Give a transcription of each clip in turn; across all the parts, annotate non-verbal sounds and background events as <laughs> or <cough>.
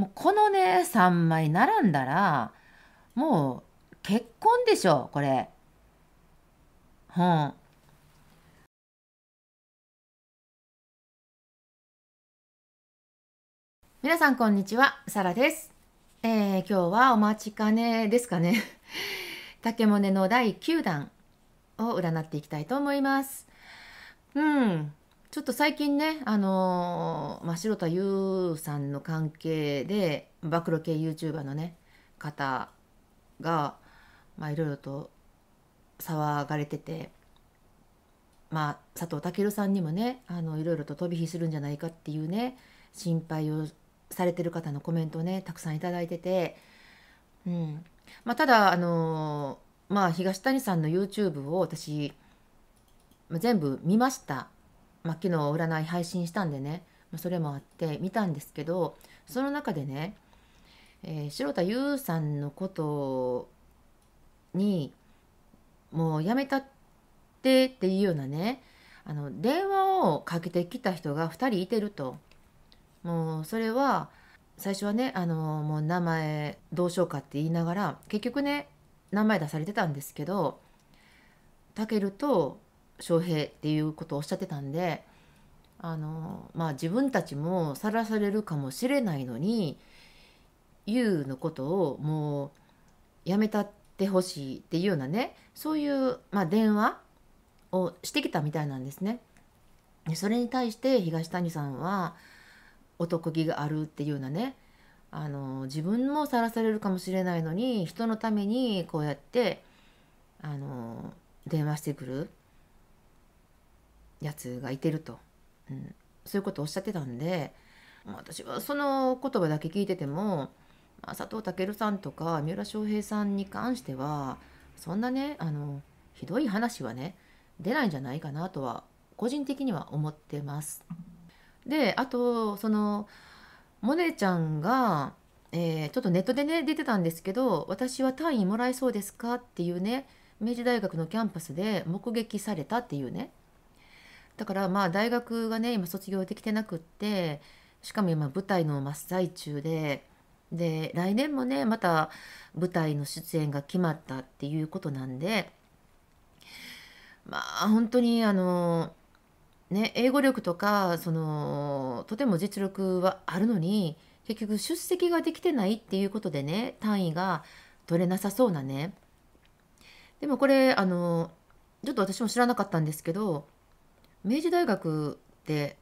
もうこのね3枚並んだらもう結婚でしょうこれ。うん。皆さんこんにちは、サラです。えー、今日はお待ちかねですかね。<laughs> 竹モネの第9弾を占っていきたいと思います。うん。ちょっと最近ね、あのー、まあ、白田優さんの関係で、暴露系 YouTuber のね、方が、まいろいろと騒がれてて、まあ、佐藤健さんにもね、あの、いろいろと飛び火するんじゃないかっていうね、心配をされてる方のコメントをね、たくさん頂いてて、うん。まあ、ただ、あのー、まあ、東谷さんの YouTube を私、全部見ました。まあ、昨日占い配信したんでね、まあ、それもあって見たんですけどその中でね、えー、城田優さんのことにもうやめたってっていうようなねあの電話をかけてきた人が2人いてるともうそれは最初はねあのもう名前どうしようかって言いながら結局ね名前出されてたんですけどたけると翔平っていうことをおっしゃってたんであの、まあ、自分たちもさらされるかもしれないのに優のことをもうやめたってほしいっていうようなねそういう、まあ、電話をしてきたみたいなんですね。それに対して東谷さんは男気があるっていうようなねあの自分もさらされるかもしれないのに人のためにこうやってあの電話してくるやつがいてると、うん、そういうことをおっしゃってたんで私はその言葉だけ聞いてても、まあ、佐藤健さんとか三浦翔平さんに関してはそんなねあのひどい話はね出ないんじゃないかなとは個人的には思ってます。であとそのモネちゃんが、えー、ちょっとネットでね出てたんですけど「私は単位もらえそうですか?」っていうね明治大学のキャンパスで目撃されたっていうねだからまあ大学がね今卒業できてなくってしかも今舞台の真っ最中でで来年もねまた舞台の出演が決まったっていうことなんでまあ本当にあのね英語力とかそのとても実力はあるのに結局出席ができてないっていうことでね単位が取れなさそうなねでもこれあのちょっと私も知らなかったんですけど明治大学って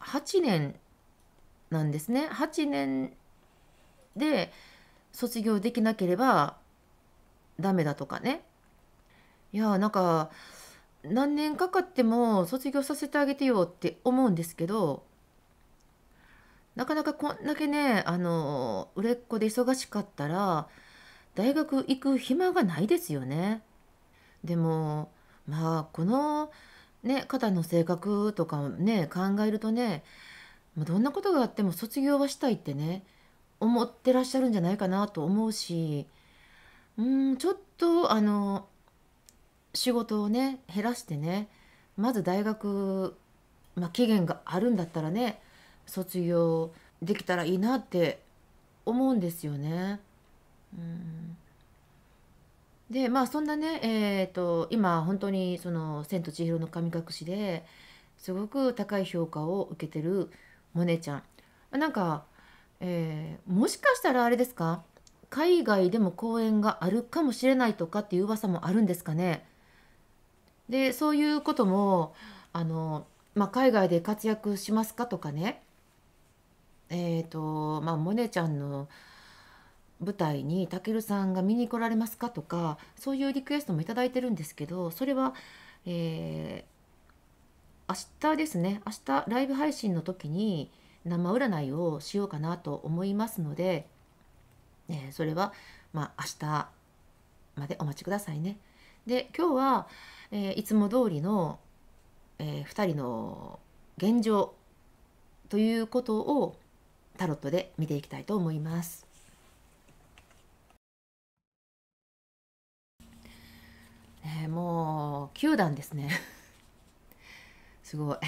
8年なんですね8年で卒業できなければダメだとかねいやーなんか何年かかっても卒業させてあげてよって思うんですけどなかなかこんだけねあの売れっ子で忙しかったら大学行く暇がないですよね。でもまあこのね、方の性格とかね考えるとねどんなことがあっても卒業はしたいってね思ってらっしゃるんじゃないかなと思うしうんちょっとあの仕事をね減らしてねまず大学、まあ、期限があるんだったらね卒業できたらいいなって思うんですよね。うんでまあそんなね、えーと、今本当にその「千と千尋の神隠しで」ですごく高い評価を受けてるモネちゃんなんか、えー、もしかしたらあれですか海外でも公演があるかもしれないとかっていう噂もあるんですかねでそういうこともあの、まあ、海外で活躍しますかとかねえっ、ー、とまあモネちゃんの舞台にたけるさんが見に来られますかとかそういうリクエストも頂いてるんですけどそれは、えー、明日ですね明日ライブ配信の時に生占いをしようかなと思いますので、えー、それは、まあ、明日までお待ちくださいね。で今日は、えー、いつも通りの、えー、2人の現状ということをタロットで見ていきたいと思います。えね、もう9段ですね <laughs> すごい。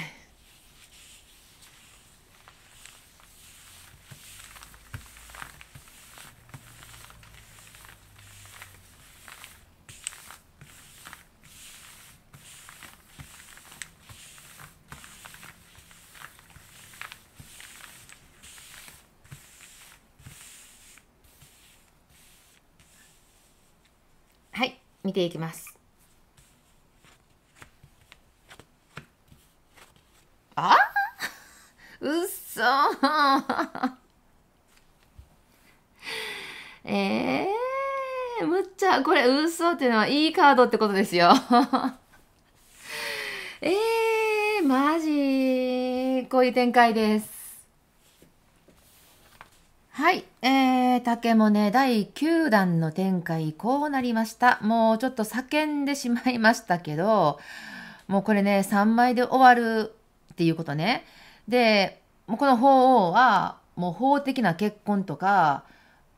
はい見ていきますむっちゃ、これ、嘘っていうのは、いいカードってことですよ。え <laughs> えー、マジ、こういう展開です。はい。えー、竹もね、第9弾の展開、こうなりました。もうちょっと叫んでしまいましたけど、もうこれね、3枚で終わるっていうことね。で、もうこの法王は、もう法的な結婚とか、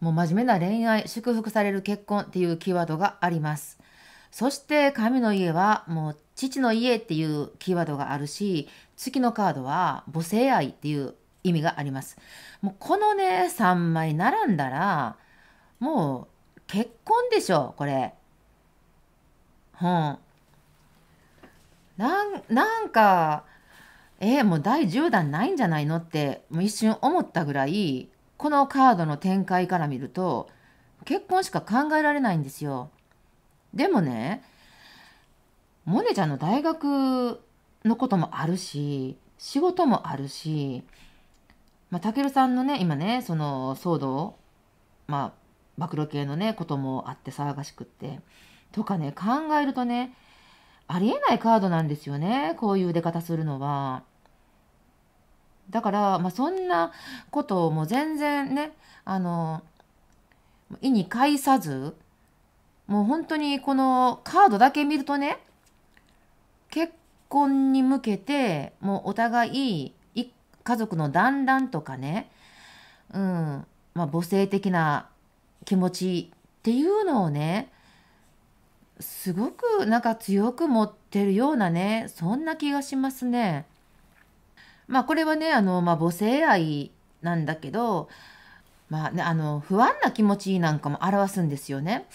もう真面目な恋愛、祝福される結婚っていうキーワードがあります。そして神の家はもう父の家っていうキーワードがあるし、月のカードは母性愛っていう意味があります。もうこのね、3枚並んだら、もう結婚でしょ、これ。うん。なんなんか、えー、もう第10弾ないんじゃないのってもう一瞬思ったぐらいこのカードの展開から見ると結婚しか考えられないんですよ。でもねモネちゃんの大学のこともあるし仕事もあるし、まあ、タケさんのね今ねその騒動まあ暴露系のねこともあって騒がしくってとかね考えるとねありえないカードなんですよねこういう出方するのは。だから、まあ、そんなことをもう全然ねあの意に介さずもう本当にこのカードだけ見るとね結婚に向けてもうお互い家族の団らんとかね、うんまあ、母性的な気持ちっていうのをねすごくなんか強く持ってるようなねそんな気がしますね。まあこれはねあの、まあ、母性愛なんだけど、まあね、あの不安な気持ちなんかも表すんですよね。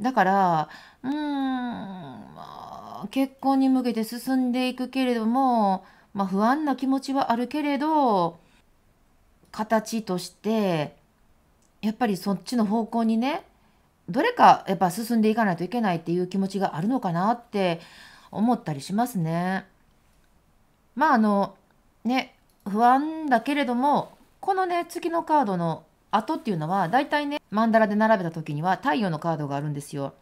だからうん、まあ、結婚に向けて進んでいくけれども、まあ、不安な気持ちはあるけれど形としてやっぱりそっちの方向にねどれかやっぱ進んでいかないといけないっていう気持ちがあるのかなって思ったりしますね。まああのね不安だけれどもこのね月のカードの後っていうのはだいたいね曼荼羅で並べた時には太陽のカードがあるんですよ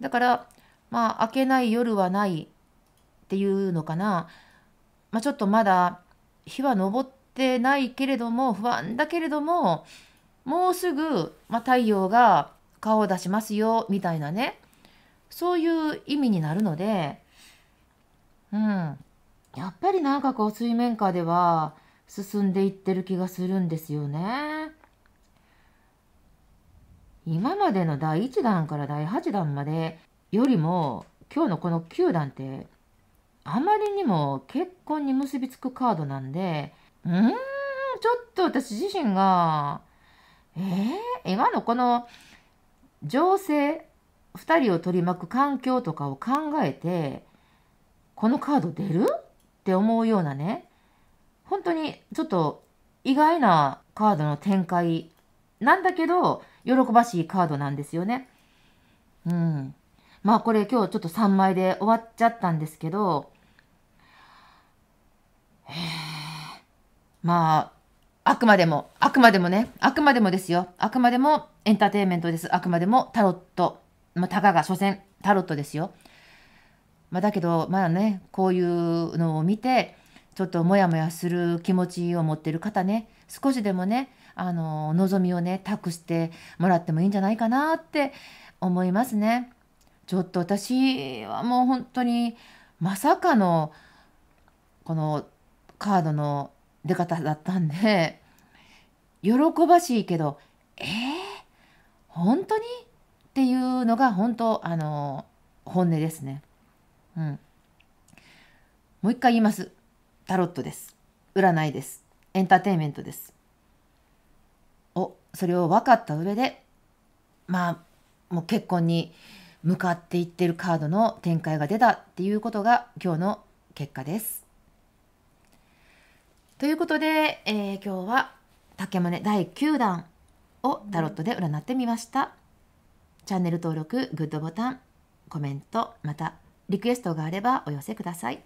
だからまあ明けない夜はないっていうのかな、まあ、ちょっとまだ日は昇ってないけれども不安だけれどももうすぐ、まあ、太陽が顔を出しますよみたいなねそういう意味になるのでうんやっぱりなんかこう水面下では進んでいってる気がするんですよね。今までの第1弾から第8弾までよりも今日のこの9弾ってあまりにも結婚に結びつくカードなんでうーんちょっと私自身がえー、今のこの情勢2人を取り巻く環境とかを考えてこのカード出るって思うようなね、本当にちょっと意外なカードの展開なんだけど、喜ばしいカードなんですよね。うん。まあこれ今日ちょっと3枚で終わっちゃったんですけど、まあ、あくまでも、あくまでもね、あくまでもですよ。あくまでもエンターテインメントです。あくまでもタロット。まあ、たかが所詮タロットですよ。まあ、だけどまあねこういうのを見てちょっとモヤモヤする気持ちを持ってる方ね少しでもねあの望みをね託してもらってもいいんじゃないかなって思いますね。ちょっと私はもう本当にまさかのこのカードの出方だったんで喜ばしいけどえー、本当にっていうのが本当あの本音ですね。うん。もう一回言います。タロットです。占いです。エンターテインメントです。おそれを分かった上で、まあ、もう結婚に向かっていってるカードの展開が出たっていうことが今日の結果です。ということで、えー、今日は竹宗第9弾をタロットで占ってみました。チャンネル登録、グッドボタン、コメント、またリクエストがあればお寄せください。